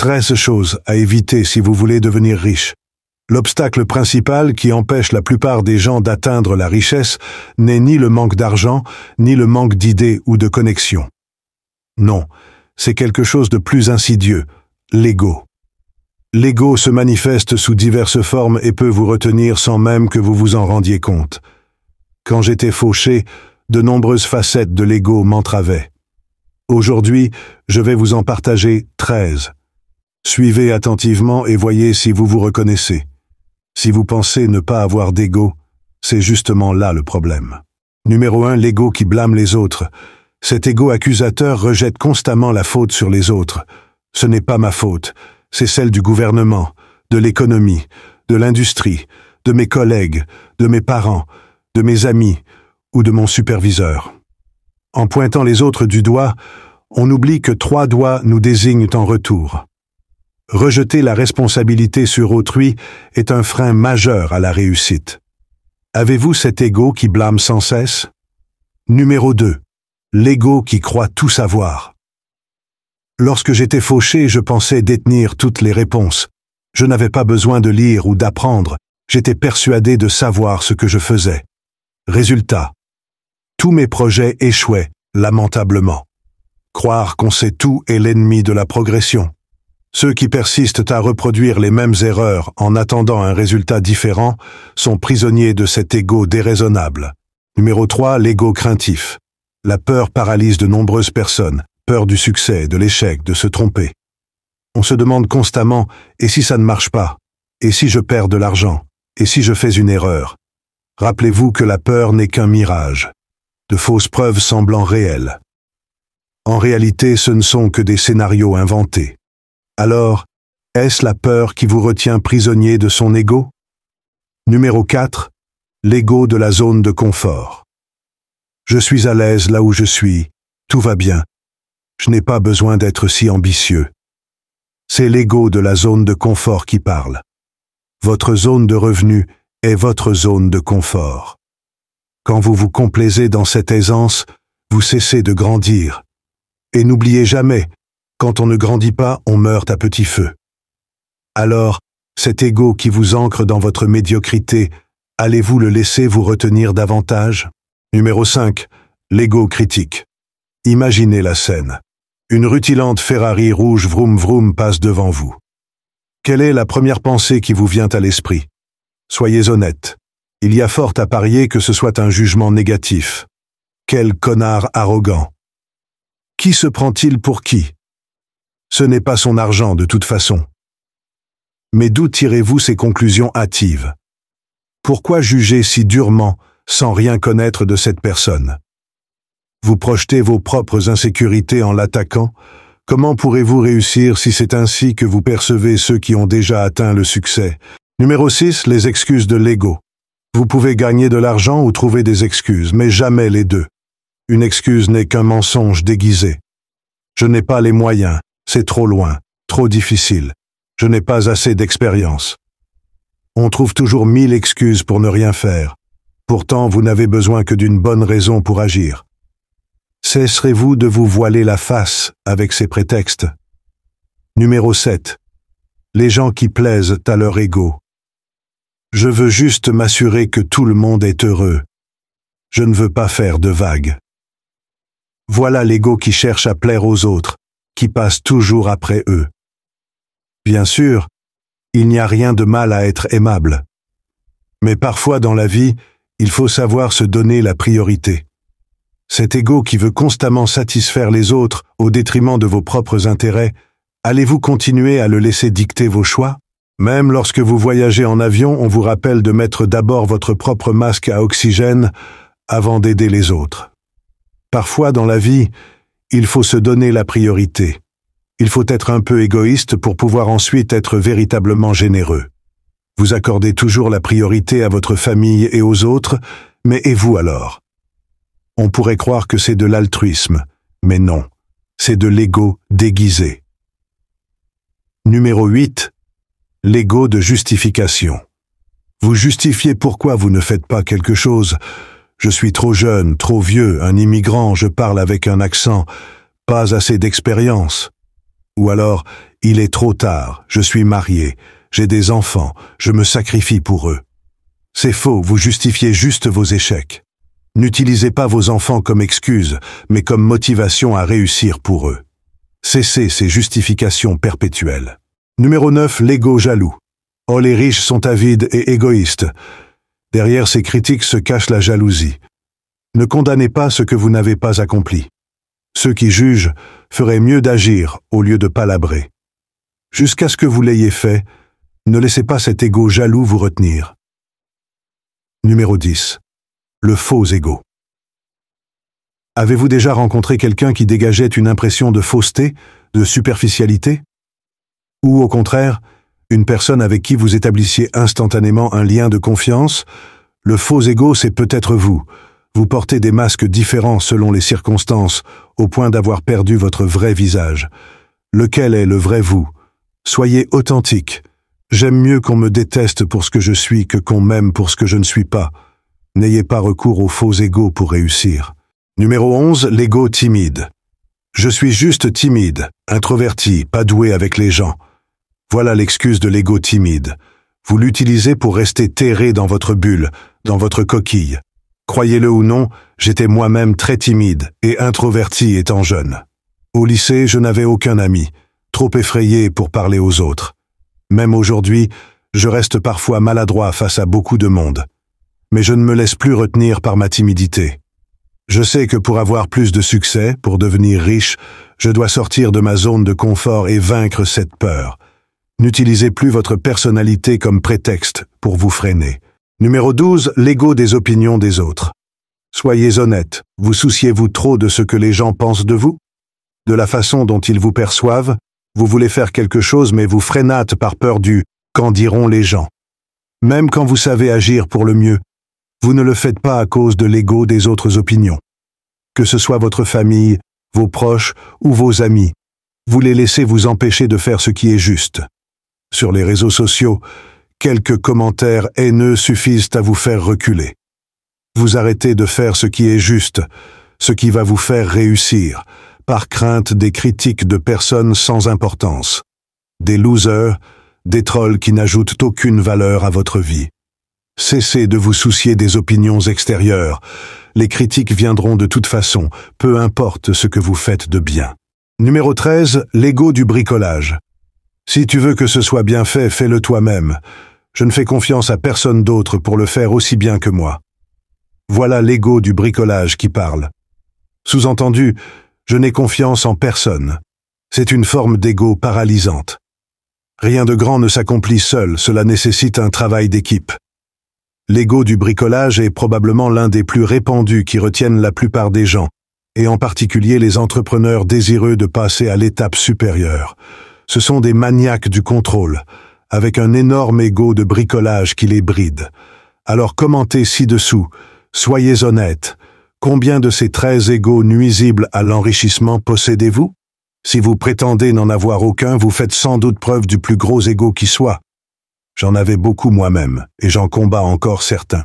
13 choses à éviter si vous voulez devenir riche. L'obstacle principal qui empêche la plupart des gens d'atteindre la richesse n'est ni le manque d'argent, ni le manque d'idées ou de connexions. Non, c'est quelque chose de plus insidieux, l'ego. L'ego se manifeste sous diverses formes et peut vous retenir sans même que vous vous en rendiez compte. Quand j'étais fauché, de nombreuses facettes de l'ego m'entravaient. Aujourd'hui, je vais vous en partager 13 Suivez attentivement et voyez si vous vous reconnaissez. Si vous pensez ne pas avoir d'ego, c'est justement là le problème. Numéro 1, l'ego qui blâme les autres. Cet ego accusateur rejette constamment la faute sur les autres. Ce n'est pas ma faute, c'est celle du gouvernement, de l'économie, de l'industrie, de mes collègues, de mes parents, de mes amis ou de mon superviseur. En pointant les autres du doigt, on oublie que trois doigts nous désignent en retour rejeter la responsabilité sur autrui est un frein majeur à la réussite. Avez-vous cet ego qui blâme sans cesse Numéro 2. L'ego qui croit tout savoir. Lorsque j'étais fauché, je pensais détenir toutes les réponses. Je n'avais pas besoin de lire ou d'apprendre, j'étais persuadé de savoir ce que je faisais. Résultat. Tous mes projets échouaient, lamentablement. Croire qu'on sait tout est l'ennemi de la progression. Ceux qui persistent à reproduire les mêmes erreurs en attendant un résultat différent sont prisonniers de cet ego déraisonnable. Numéro 3, l'ego craintif. La peur paralyse de nombreuses personnes, peur du succès, de l'échec, de se tromper. On se demande constamment « et si ça ne marche pas Et si je perds de l'argent Et si je fais une erreur ?» Rappelez-vous que la peur n'est qu'un mirage, de fausses preuves semblant réelles. En réalité, ce ne sont que des scénarios inventés. Alors, est-ce la peur qui vous retient prisonnier de son ego Numéro 4. L'ego de la zone de confort. Je suis à l'aise là où je suis, tout va bien. Je n'ai pas besoin d'être si ambitieux. C'est l'ego de la zone de confort qui parle. Votre zone de revenu est votre zone de confort. Quand vous vous complaisez dans cette aisance, vous cessez de grandir. Et n'oubliez jamais, quand on ne grandit pas, on meurt à petit feu. Alors, cet ego qui vous ancre dans votre médiocrité, allez-vous le laisser vous retenir davantage Numéro 5. L'ego critique. Imaginez la scène. Une rutilante Ferrari rouge vroom vroom passe devant vous. Quelle est la première pensée qui vous vient à l'esprit Soyez honnête. Il y a fort à parier que ce soit un jugement négatif. Quel connard arrogant. Qui se prend-il pour qui ce n'est pas son argent de toute façon. Mais d'où tirez-vous ces conclusions hâtives Pourquoi juger si durement, sans rien connaître de cette personne Vous projetez vos propres insécurités en l'attaquant, comment pourrez-vous réussir si c'est ainsi que vous percevez ceux qui ont déjà atteint le succès Numéro 6, les excuses de l'ego. Vous pouvez gagner de l'argent ou trouver des excuses, mais jamais les deux. Une excuse n'est qu'un mensonge déguisé. Je n'ai pas les moyens, c'est trop loin, trop difficile. Je n'ai pas assez d'expérience. On trouve toujours mille excuses pour ne rien faire. Pourtant, vous n'avez besoin que d'une bonne raison pour agir. Cesserez-vous de vous voiler la face avec ces prétextes Numéro 7. Les gens qui plaisent à leur ego. Je veux juste m'assurer que tout le monde est heureux. Je ne veux pas faire de vagues. Voilà l'ego qui cherche à plaire aux autres, qui passent toujours après eux. Bien sûr, il n'y a rien de mal à être aimable. Mais parfois dans la vie, il faut savoir se donner la priorité. Cet égo qui veut constamment satisfaire les autres au détriment de vos propres intérêts, allez-vous continuer à le laisser dicter vos choix Même lorsque vous voyagez en avion, on vous rappelle de mettre d'abord votre propre masque à oxygène avant d'aider les autres. Parfois dans la vie, il faut se donner la priorité. Il faut être un peu égoïste pour pouvoir ensuite être véritablement généreux. Vous accordez toujours la priorité à votre famille et aux autres, mais et vous alors On pourrait croire que c'est de l'altruisme, mais non, c'est de l'ego déguisé. Numéro 8. L'ego de justification. Vous justifiez pourquoi vous ne faites pas quelque chose, je suis trop jeune, trop vieux, un immigrant, je parle avec un accent, pas assez d'expérience. Ou alors, il est trop tard, je suis marié, j'ai des enfants, je me sacrifie pour eux. C'est faux, vous justifiez juste vos échecs. N'utilisez pas vos enfants comme excuse, mais comme motivation à réussir pour eux. Cessez ces justifications perpétuelles. Numéro 9, l'ego jaloux. Oh, les riches sont avides et égoïstes. Derrière ces critiques se cache la jalousie. Ne condamnez pas ce que vous n'avez pas accompli. Ceux qui jugent feraient mieux d'agir au lieu de palabrer. Jusqu'à ce que vous l'ayez fait, ne laissez pas cet égo jaloux vous retenir. Numéro 10. Le faux égo. Avez-vous déjà rencontré quelqu'un qui dégageait une impression de fausseté, de superficialité Ou au contraire, une personne avec qui vous établissiez instantanément un lien de confiance, le faux ego, c'est peut-être vous. Vous portez des masques différents selon les circonstances, au point d'avoir perdu votre vrai visage. Lequel est le vrai vous Soyez authentique. J'aime mieux qu'on me déteste pour ce que je suis que qu'on m'aime pour ce que je ne suis pas. N'ayez pas recours au faux ego pour réussir. Numéro 11, l'ego timide. Je suis juste timide, introverti, pas doué avec les gens. Voilà l'excuse de l'ego timide. Vous l'utilisez pour rester terré dans votre bulle, dans votre coquille. Croyez-le ou non, j'étais moi-même très timide et introverti étant jeune. Au lycée, je n'avais aucun ami, trop effrayé pour parler aux autres. Même aujourd'hui, je reste parfois maladroit face à beaucoup de monde. Mais je ne me laisse plus retenir par ma timidité. Je sais que pour avoir plus de succès, pour devenir riche, je dois sortir de ma zone de confort et vaincre cette peur. N'utilisez plus votre personnalité comme prétexte pour vous freiner. Numéro 12. L'ego des opinions des autres. Soyez honnête, vous souciez-vous trop de ce que les gens pensent de vous De la façon dont ils vous perçoivent Vous voulez faire quelque chose mais vous freinate par peur du « qu'en diront les gens ». Même quand vous savez agir pour le mieux, vous ne le faites pas à cause de l'ego des autres opinions. Que ce soit votre famille, vos proches ou vos amis, vous les laissez vous empêcher de faire ce qui est juste sur les réseaux sociaux, quelques commentaires haineux suffisent à vous faire reculer. Vous arrêtez de faire ce qui est juste, ce qui va vous faire réussir, par crainte des critiques de personnes sans importance, des losers, des trolls qui n'ajoutent aucune valeur à votre vie. Cessez de vous soucier des opinions extérieures. Les critiques viendront de toute façon, peu importe ce que vous faites de bien. Numéro 13, l'ego du bricolage. Si tu veux que ce soit bien fait, fais-le toi-même. Je ne fais confiance à personne d'autre pour le faire aussi bien que moi. Voilà l'ego du bricolage qui parle. Sous-entendu, je n'ai confiance en personne. C'est une forme d'ego paralysante. Rien de grand ne s'accomplit seul, cela nécessite un travail d'équipe. L'ego du bricolage est probablement l'un des plus répandus qui retiennent la plupart des gens, et en particulier les entrepreneurs désireux de passer à l'étape supérieure. Ce sont des maniaques du contrôle, avec un énorme ego de bricolage qui les bride. Alors commentez ci-dessous, soyez honnête, combien de ces treize égaux nuisibles à l'enrichissement possédez-vous Si vous prétendez n'en avoir aucun, vous faites sans doute preuve du plus gros égo qui soit. J'en avais beaucoup moi-même, et j'en combats encore certains.